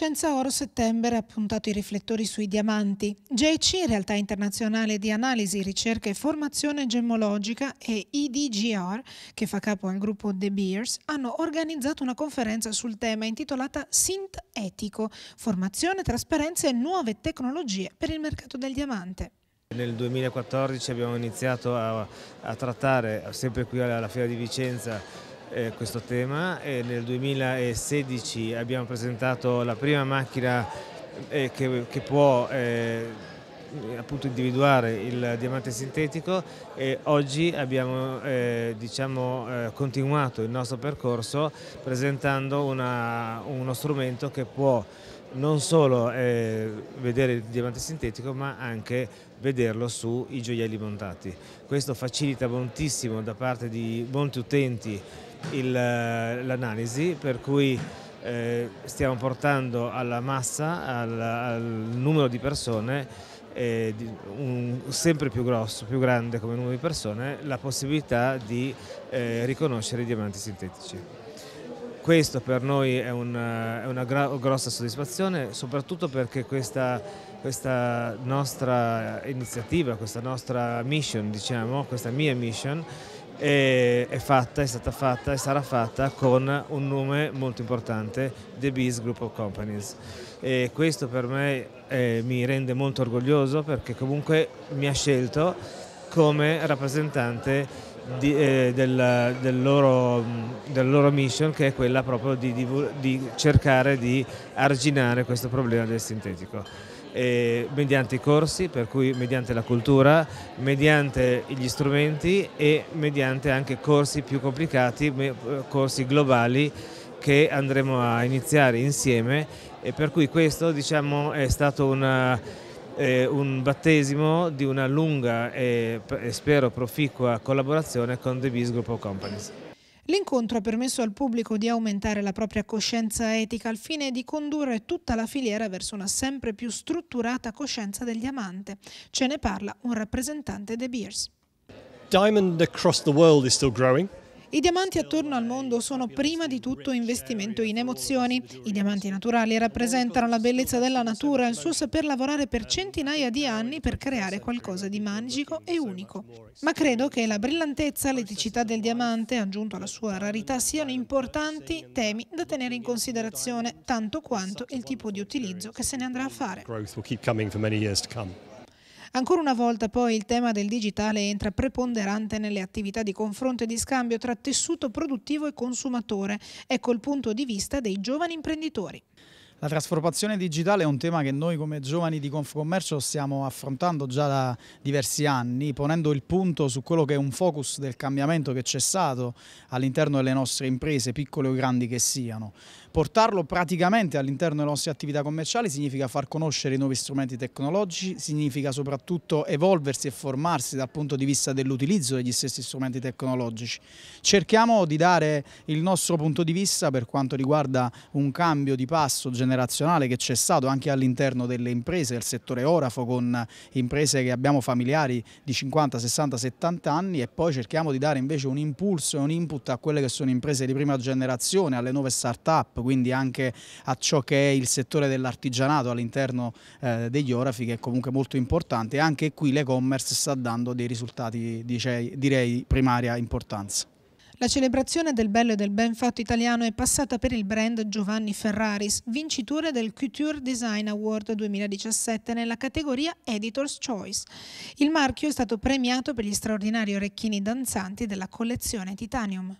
Vicenza Oro Settembre ha puntato i riflettori sui diamanti. JC, realtà internazionale di analisi, ricerca e formazione gemmologica, e IDGR, che fa capo al gruppo The Beers, hanno organizzato una conferenza sul tema intitolata Sint Etico, formazione, trasparenza e nuove tecnologie per il mercato del diamante. Nel 2014 abbiamo iniziato a, a trattare, sempre qui alla Fiera di Vicenza, eh, questo tema e nel 2016 abbiamo presentato la prima macchina eh, che, che, può eh, appunto individuare il diamante sintetico e oggi abbiamo eh, diciamo, eh, continuato il nostro percorso presentando una, uno strumento che può non solo eh, vedere il diamante sintetico ma anche vederlo sui gioielli montati. Questo facilita moltissimo da parte di molti utenti eh, l'analisi, per cui eh, stiamo portando alla massa, al, al numero di persone, eh, un, sempre più grosso, più grande come numero di persone, la possibilità di eh, riconoscere i diamanti sintetici. Questo per noi è una, eh, è una grossa soddisfazione, soprattutto perché questa, questa nostra iniziativa, questa nostra mission, diciamo, questa mia mission, è, fatta, è stata fatta e sarà fatta con un nome molto importante, The Bees Group of Companies. E questo per me eh, mi rende molto orgoglioso perché comunque mi ha scelto come rappresentante di, eh, del, del, loro, del, loro, mission che è quella proprio di, di, di cercare di arginare questo problema del sintetico eh, mediante i corsi, per cui mediante la cultura, mediante gli strumenti e mediante anche corsi più complicati, corsi globali che andremo a iniziare insieme e per cui questo diciamo, è stato una, eh, un battesimo di una lunga e, e spero proficua collaborazione con The Beast Group of Companies. L'incontro ha permesso al pubblico di aumentare la propria coscienza etica al fine di condurre tutta la filiera verso una sempre più strutturata coscienza del diamante. Ce ne parla un rappresentante De Beers. Diamond across the world is still growing. I diamanti attorno al mondo sono prima di tutto investimento in emozioni. I diamanti naturali rappresentano la bellezza della natura e il suo saper lavorare per centinaia di anni per creare qualcosa di magico e unico. Ma credo che la brillantezza e l'eticità del diamante, aggiunto alla sua rarità, siano importanti temi da tenere in considerazione, tanto quanto il tipo di utilizzo che se ne andrà a fare. Ancora una volta poi il tema del digitale entra preponderante nelle attività di confronto e di scambio tra tessuto produttivo e consumatore. Ecco il punto di vista dei giovani imprenditori. La trasformazione digitale è un tema che noi come giovani di Confcommercio stiamo affrontando già da diversi anni, ponendo il punto su quello che è un focus del cambiamento che c'è stato all'interno delle nostre imprese, piccole o grandi che siano portarlo praticamente all'interno delle nostre attività commerciali significa far conoscere i nuovi strumenti tecnologici, significa soprattutto evolversi e formarsi dal punto di vista dell'utilizzo degli stessi strumenti tecnologici. Cerchiamo di dare il nostro punto di vista per quanto riguarda un cambio di passo generazionale che c'è stato anche all'interno delle imprese, del settore orafo con imprese che abbiamo familiari di 50, 60, 70 anni e poi cerchiamo di dare invece un impulso e un input a quelle che sono imprese di prima generazione, alle nuove start-up, quindi anche a ciò che è il settore dell'artigianato all'interno eh, degli orafi che è comunque molto importante. Anche qui l'e-commerce sta dando dei risultati dice, direi primaria importanza. La celebrazione del bello e del ben fatto italiano è passata per il brand Giovanni Ferraris, vincitore del Couture Design Award 2017 nella categoria Editor's Choice. Il marchio è stato premiato per gli straordinari orecchini danzanti della collezione Titanium.